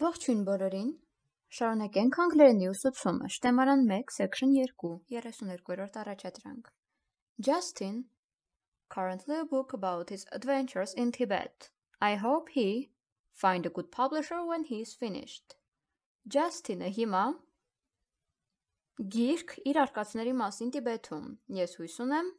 Ողջույն բոլորին։ Շարունակենք անգլերենի ուսուցումը։ Շտեմարան 1, section 2, 32-րդ առաջադրանք։ Justin currently a book about his adventures in Tibet. I hope he find a good publisher when he is finished. Justin-ը հիմա գիրք իր արկածների մասին Տիբեթում։ Ես հույս ունեմ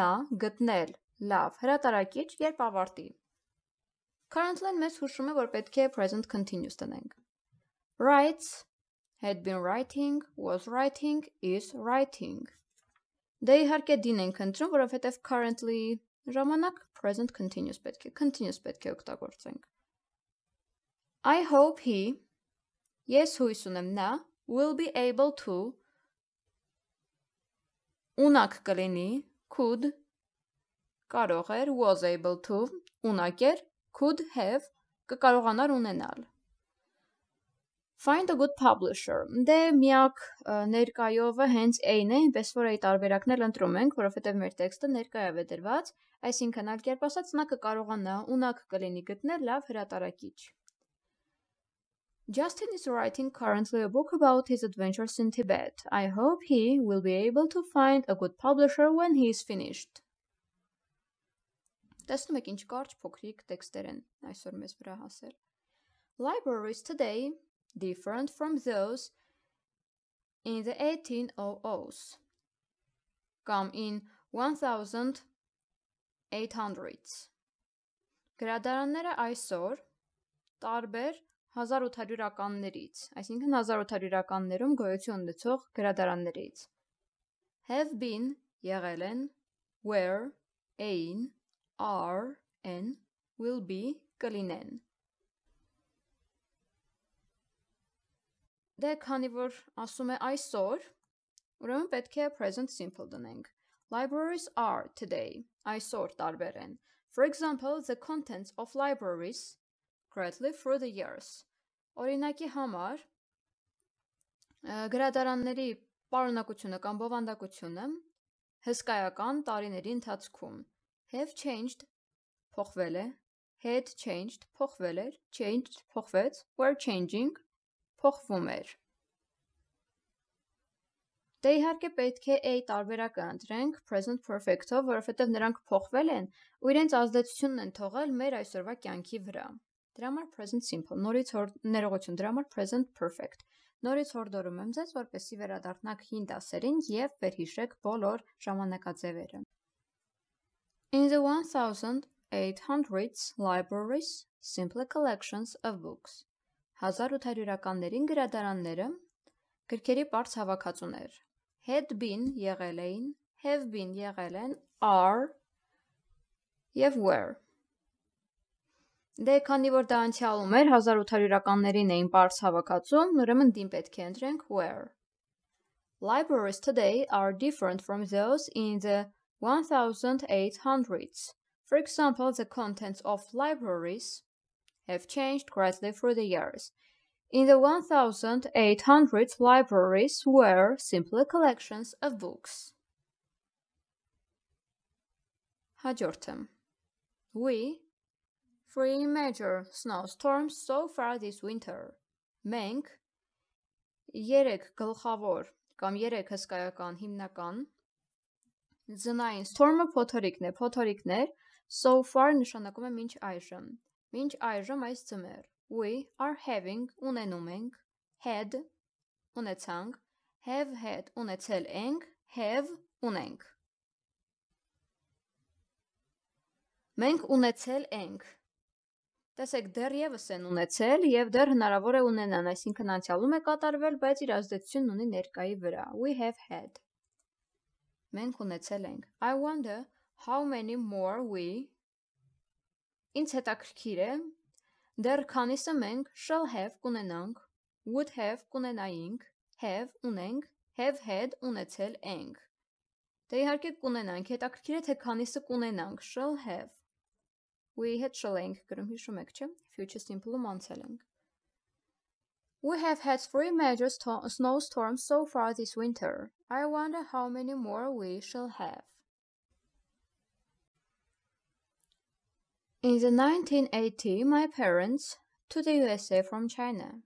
նա գտնել լավ հրատարակիչ, երբ ավարտի։ Currently-ն մեզ հուշում է, որ պետք է present continuous տնենք։ Writes had been writing, was writing, is writing։ Դե իհարկե դին ենք ընտրում, որովհետև currently ժամանակ present continuous պետք է, continuous պետք է օգտագործենք։ I hope he Ես հույս ունեմ նա will be able to ունակ կլինի could կարող էր was able to ունակ էր could have կկարողանար ունենալ։ Find a good publisher։ Դե միակ ներկայովը հենց այն է, ինչպես որ այդ տարբերակները ընտրում ենք, որովհետև մեր տեքստը ներկայավ է դրված, այսինքն ալ կերպ ասած նա կկարողանա ունակ կլինի գտնել լավ հրատարակիչ։ Justin is writing currently a book about his adventures in Tibet. I hope he will be able to find a good publisher when he is finished. Տեսնում եք ինչ կարճ փոքրիկ տեքստեր են այսօր մեզ վրա հասել։ Libraries today different from those in the 1800s կամ in 1800s։ Գրադարանները այսօր տարբեր 1800-ականներից, այսինքն 1800-ականներում գոյություն ունեցող գրադարաններից have been եղել են were, էին are, n, will be կլինեն։ Դե քանի որ ասում է այսօր, ուրեմն պետք է present simple դնենք։ Libraries are today, այսօր տարբեր են։ For example, the contents of libraries greatly through the years։ Օրինակի համար գրադարանների պարունակությունը կամ բովանդակությունը հսկայական տարիների ընթացքում have changed փոխվել է, had changed փոխվել էր, changed փոխվեց, were changing փոխվում էր։ Դե իհարկե պետք է a տարբերակը ընտրենք present perfect-ով, որովհետև նրանք փոխվել են ու իրենց ազդեցությունն են թողել մեր այսօրվա կյանքի վրա։ Դրա համար present simple, նորից հոր ներողություն, դրա համար present perfect։ Նորից հորդորում եմ ձեզ, որպեսզի վերադառնաք հին դասերին եւ վերհիշեք բոլոր ժամանակաձևերը։ In the 1800s libraries, simply collections of books. 1800-ականներին գրադարանները գրքերի բարձ հավաքածուներ had been եղել էին, have been եղել են, are եւ were։ Դե քանի որ դա անցյալում էր 1800-ականներին էին բարձ հավաքածում, ուրեմն դին պետք է ընտրենք were։ Libraries today are different from those in the One thousand eight hundreds. For example, the contents of libraries have changed greatly through the years. In the one thousand eight hundreds, libraries were simply collections of books. Hajortam. We three major snowstorms so far this winter. Մենք 3 գլխավոր kam 3 հսկայական himnakan. Ձնային storm-ը փոթորիկն է, փոթորիկներ so far նշանակում է մինչ այժմ։ Մինչ այժմ այս ձմեր we are having ունենում ենք had ունեցանք have had ունեցել ենք have ունենք Մենք ունեցել ենք Տեսեք, դեռևս են ունեցել եւ դեռ հնարավոր է ունենան, այսինքն անցյալում է կատարվել, բայց իր ազդեցությունն ունի ներկայի վրա։ We have had մենք ունեցել ենք I wonder how many more we Ինչ հետաքրքիր է դեռ քանիսը մենք shall have կունենանք would have կունենայինք have ունենք have had ունեցել ենք Դե իհարկե կունենանք հետաքրքիր է թե քանիսը կունենանք shall have we հետ shall ենք գրում հիշում եք չէ future simple-ում անցել ենք We have had three major snowstorms so far this winter. I wonder how many more we shall have. In the 1980, my parents to the USA from China.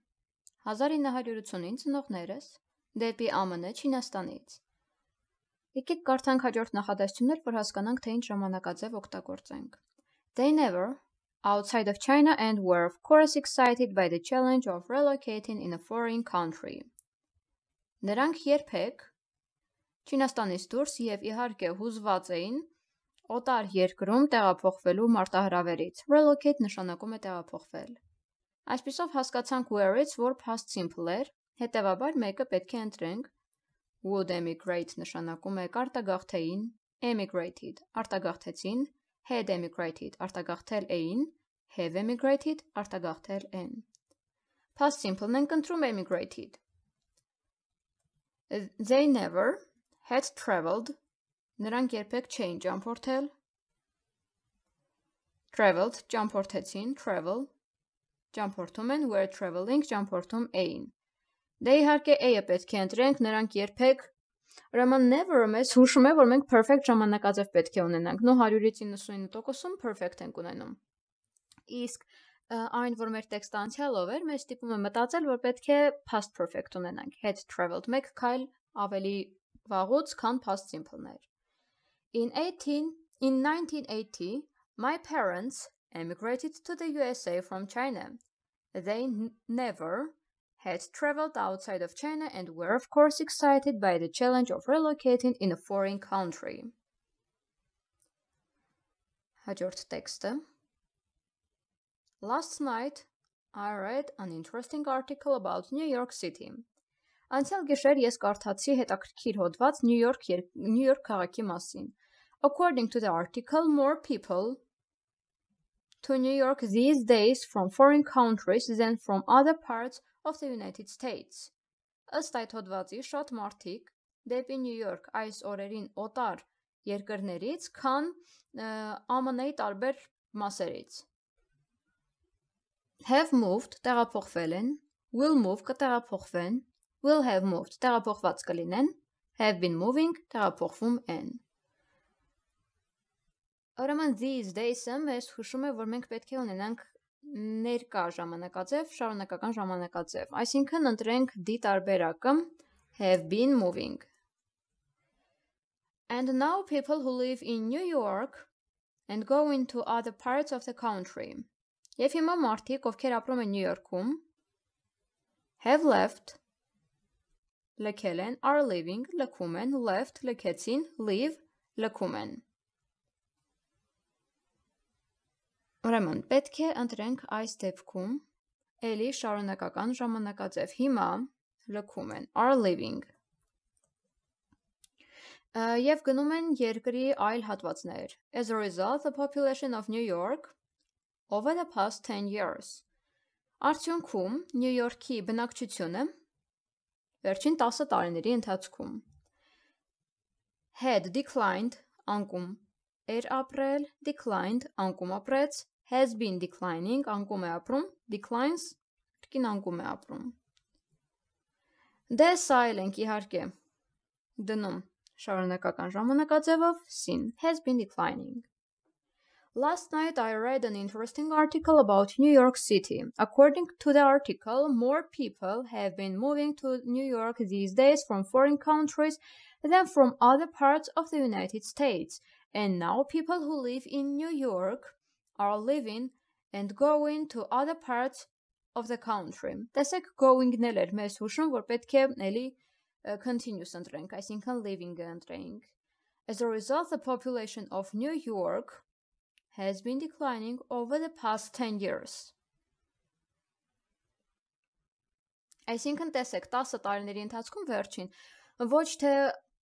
1980-ին ծնողներս դեպի ԱՄՆ Չինաստանից։ Եկեք կարդանք հաջորդ նախադասություններ, որ հասկանանք, թե ինչ ժամանակաձև օգտագործենք։ They never outside of China and were of course excited by the challenge of relocating in a foreign country. Նրանք երբեք Չինաստանից դուրս եւ իհարկե հուզված էին օտար երկրում տեղափոխվելու մարտահրավերից։ Relocate նշանակում է տեղափոխվել։ Այսպեսով հասկացանք where-ից, որ past simple էր, հետեւաբար մեկը պետք է ընտրենք would emigrate նշանակում է արտագաղթեին, emigrated արտագաղթեցին, had emigrated արտագաղթել էին, have emigrated արտագաղթել են։ Past simple-ն ենք ընտրում emigrated։ They never had traveled Նրանք երբեք չէին ճամփորդել։ Traveled ճամփորդեցին, travel ճամփորդում են, were traveling ճամփորդում էին։ Դե իհարկե A-ը պետք է ընտրենք, նրանք երբեք Ուրեմն never-ը մեզ հուշում է, որ մենք perfect ժամանակաձև պետք է ունենանք։ Նո 199%-ում perfect ենք ունենում։ Իսկ այն, որ մեր տեքստը անցյալով էր, մեզ տիպում է մտածել, որ պետք է past perfect ունենանք, head traveled, մեկ քայլ ավելի վաղուց, քան past simple-ն էր։ In 18 in 1980, my parents emigrated to the USA from China. They never had traveled outside of China and were of course excited by the challenge of relocating in a foreign country. Hajort Texte Last night, I read an interesting article about New York City. Անցյալ գիշեր ես կարդացի հետաքրքիր հոդված Նյու Յորք Նյու Յորք քաղաքի մասին։ According to the article, more people to New York these days from foreign countries than from other parts of the United States։ Ըստ այդ հոդվածի շատ մարդիկ դեպի Նյու Յորք այս օրերին օտար երկրներից, քան ԱՄՆ-ի տարբեր մասերից։ Have moved տեղափոխվել են, will move կտեղափոխվեն, will have moved տեղափոխված կլինեն, have been moving տեղափոխվում են։ Ուրեմն these days-ը մեզ հուշում է, որ մենք պետք է ունենանք ներկա ժամանակաձև, շարունակական ժամանակաձև։ Այսինքն ընտրենք D տարբերակը have been moving. And now people who live in New York and go into other parts of the country. Եվ հիմա մարդիկ, ովքեր ապրում են Նյու Յորքում, have left լքել են, are living, լքում են, left, լքեցին, live, լքում են։ Ուրեմն, պետք է ընտրենք այս դեպքում էլի շարունակական ժամանակաձև։ Հիմա լքում են are living եւ գնում են երկրի այլ հատվածներ։ As a result, the population of New York over the past 10 years. Արդյունքում Նյու Յորքի բնակչությունը վերջին 10 տարիների ընթացքում had declined անկում էր ապրել, declined անկում ապրեց has been declining, անկում է ապրում, declines, կին անկում է ապրում։ Դե սա իհարկե դնում շարունակական ժամանակաձևով sin has been declining։ Last night I read an interesting article about New York City. According to the article, more people have been moving to New York these days from foreign countries than from other parts of the United States. And now people who live in New York are leaving and going to other parts of the country։ Տեսեք going-ն էլ էր մեզ հուշում, որ պետք է էլի continuous ընտրենք, այսինքն leaving-ը ընտրենք։ As a result, the population of New York has been declining over the past 10 years։ Այսինքն տեսեք 10 տարիների ընթացքում վերջին ոչ թե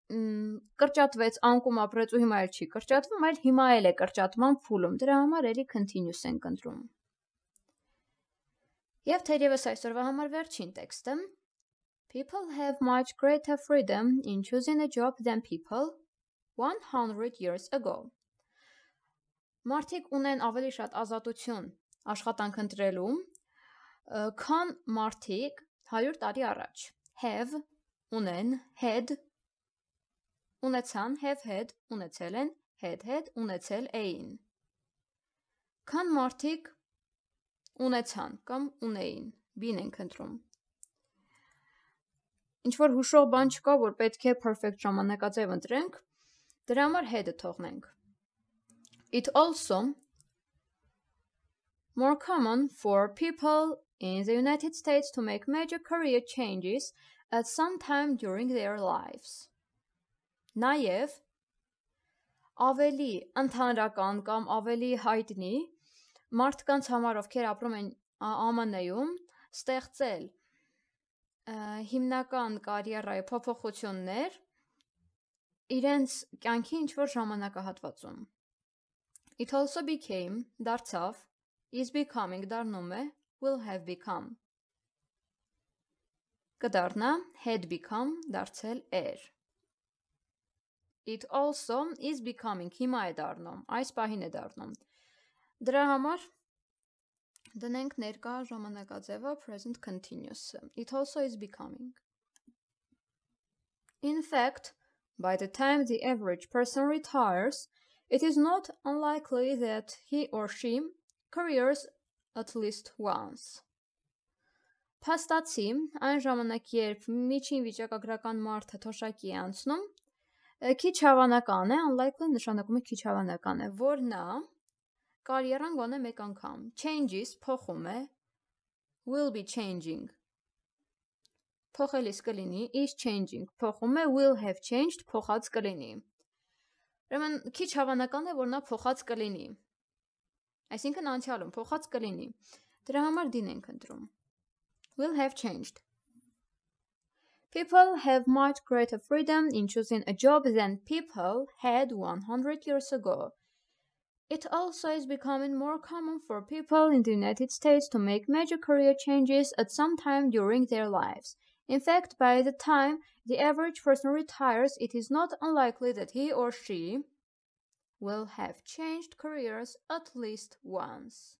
կրճատվեց, անկում ապրեց ու հիմա էլ չի կրճատվում, այլ հիմա էլ է կրճատման փուլում։ Դրա համար էլի continuous են կընտրում։ Եվ թերևս այսօրվա համար վերջին տեքստը People have much greater freedom in choosing a job than people 100 years ago։ Մարդիկ ունեն ավելի շատ ազատություն աշխատանք ընտրելու, քան մարդիկ 100 տարի առաջ։ Have ունեն, had ունեցան have-had, ունեցել են had-had, ունեցել էին։ Քան մարդիկ ունեցան կամ ունեին, բին ենք ընտրում ինչ որ հուշող բան չկա, որ պետք է perfect ժամանակաձև ընտրենք, դրա համար head-ը թողնենք։ It also more common for people in the United States to make major career changes at some time during their lives. Նաև ավելի ընդհանրական կամ ավելի հայտնի մարդկանց համար, ովքեր ապրում են ԱՄՆ-ում, ստեղծել հիմնական կարիերայի փոփոխություններ իրենց կյանքի ինչ որ ժամանակահատվածում։ It also became դարձավ is becoming դառնում է will have become։ Կդառնա had become դարձել էր։ er. It also is becoming հիմա է դառնում, այս պահին է դառնում։ Դրա համար դնենք ներկա ժամանակաձևը present continuous-ը։ It also is becoming։ In fact, by the time the average person retires, it is not unlikely that he or she careers at least once։ Փաստացի, այն ժամանակ, երբ միջին վիճակագրական մարդը թոշակի է անցնում, քիչ հավանական է, unlikely նշանակում է քիչ հավանական է, որ նա կարիերան գոնե մեկ անգամ changes փոխում է will be changing փոխելիս կլինի is changing փոխում է will have changed փոխած կլինի ուրեմն քիչ հավանական է որ նա փոխած կլինի այսինքն անցյալում փոխած կլինի դրա համար դին ենք ընտրում will have changed People have much greater freedom in choosing a job than people had 100 years ago. It also is becoming more common for people in the United States to make major career changes at some time during their lives. In fact, by the time the average person retires, it is not unlikely that he or she will have changed careers at least once.